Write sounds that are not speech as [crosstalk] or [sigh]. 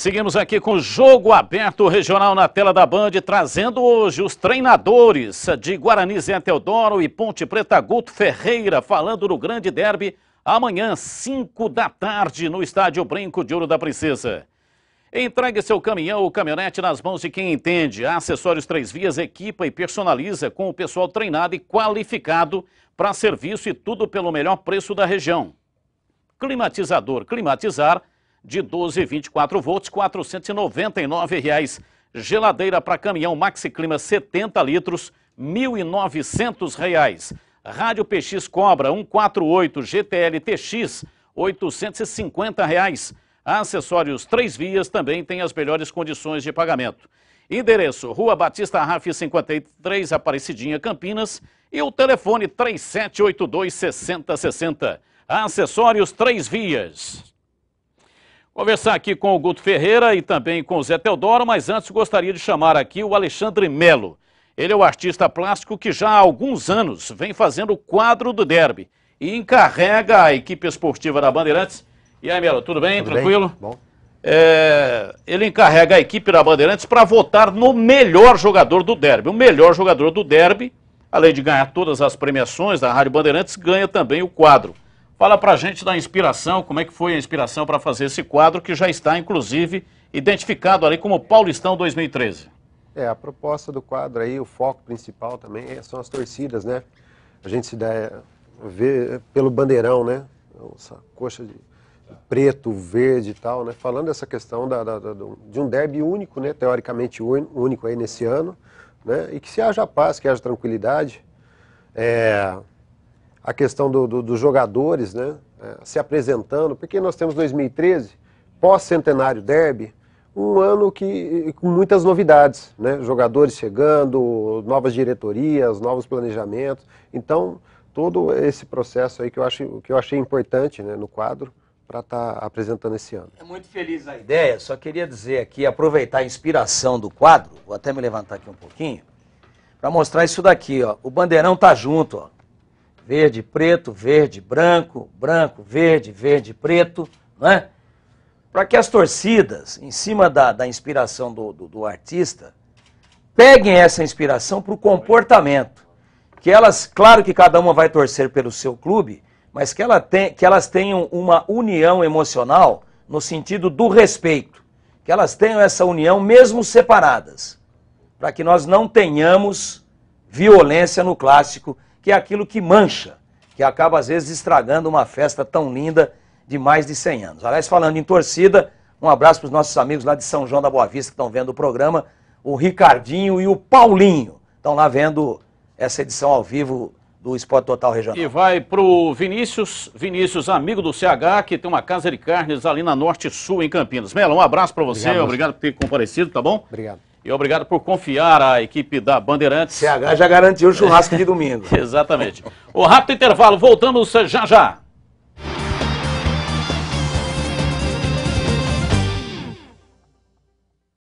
Seguimos aqui com o Jogo Aberto Regional na tela da Band, trazendo hoje os treinadores de Guarani Zé Teodoro e Ponte Preta Guto Ferreira, falando do grande derby amanhã, 5 da tarde, no estádio Brinco de Ouro da Princesa. Entregue seu caminhão ou caminhonete nas mãos de quem entende. Acessórios Três Vias equipa e personaliza com o pessoal treinado e qualificado para serviço e tudo pelo melhor preço da região. Climatizador, climatizar de 12 24 volts, R$ 499. Geladeira para caminhão Maxi Clima 70 litros, R$ 1.900. Rádio PX Cobra 148 GTL TX, R$ 850. Reais. Acessórios três vias também têm as melhores condições de pagamento. Endereço: Rua Batista Raf 53, Aparecidinha, Campinas. E o telefone 3782 6060. Acessórios Três Vias. Conversar aqui com o Guto Ferreira e também com o Zé Teodoro, mas antes gostaria de chamar aqui o Alexandre Melo. Ele é o artista plástico que já há alguns anos vem fazendo o quadro do derby e encarrega a equipe esportiva da Bandeirantes. E aí, Melo, tudo bem? Tudo Tranquilo? Bem? Bom. É, ele encarrega a equipe da Bandeirantes para votar no melhor jogador do derby. O melhor jogador do derby, além de ganhar todas as premiações da Rádio Bandeirantes, ganha também o quadro. Fala a gente da inspiração, como é que foi a inspiração para fazer esse quadro que já está, inclusive, identificado ali como Paulistão 2013. É, a proposta do quadro aí, o foco principal também é, são as torcidas, né? A gente se dá, vê pelo bandeirão, né? Essa coxa de preto, verde e tal, né? Falando dessa questão da, da, da, de um derby único, né? Teoricamente único aí nesse ano, né? E que se haja paz, que haja tranquilidade, é, a questão do, do, dos jogadores né, é, se apresentando, porque nós temos 2013, pós-centenário derby, um ano que, com muitas novidades, né? jogadores chegando, novas diretorias, novos planejamentos. Então, todo esse processo aí que eu, acho, que eu achei importante né, no quadro para estar tá apresentando esse ano. É muito feliz a ideia, só queria dizer aqui, aproveitar a inspiração do quadro, vou até me levantar aqui um pouquinho, para mostrar isso daqui. Ó. O bandeirão tá junto, ó. Verde, preto, verde, branco, branco, verde, verde, preto, né? Para que as torcidas, em cima da, da inspiração do, do, do artista, peguem essa inspiração para o comportamento. Que elas, claro que cada uma vai torcer pelo seu clube, mas que, ela tem, que elas tenham uma união emocional no sentido do respeito. Que elas tenham essa união mesmo separadas. Para que nós não tenhamos violência no clássico que é aquilo que mancha, que acaba às vezes estragando uma festa tão linda de mais de 100 anos. Aliás, falando em torcida, um abraço para os nossos amigos lá de São João da Boa Vista que estão vendo o programa, o Ricardinho e o Paulinho estão lá vendo essa edição ao vivo do Esporte Total Regional. E vai para o Vinícius, Vinícius, amigo do CH, que tem uma casa de carnes ali na Norte Sul, em Campinas. Melo, um abraço para você, obrigado, obrigado por ter comparecido, tá bom? Obrigado. E obrigado por confiar à equipe da Bandeirantes. CH já garantiu o churrasco de domingo. [laughs] Exatamente. O rápido intervalo, voltamos já já.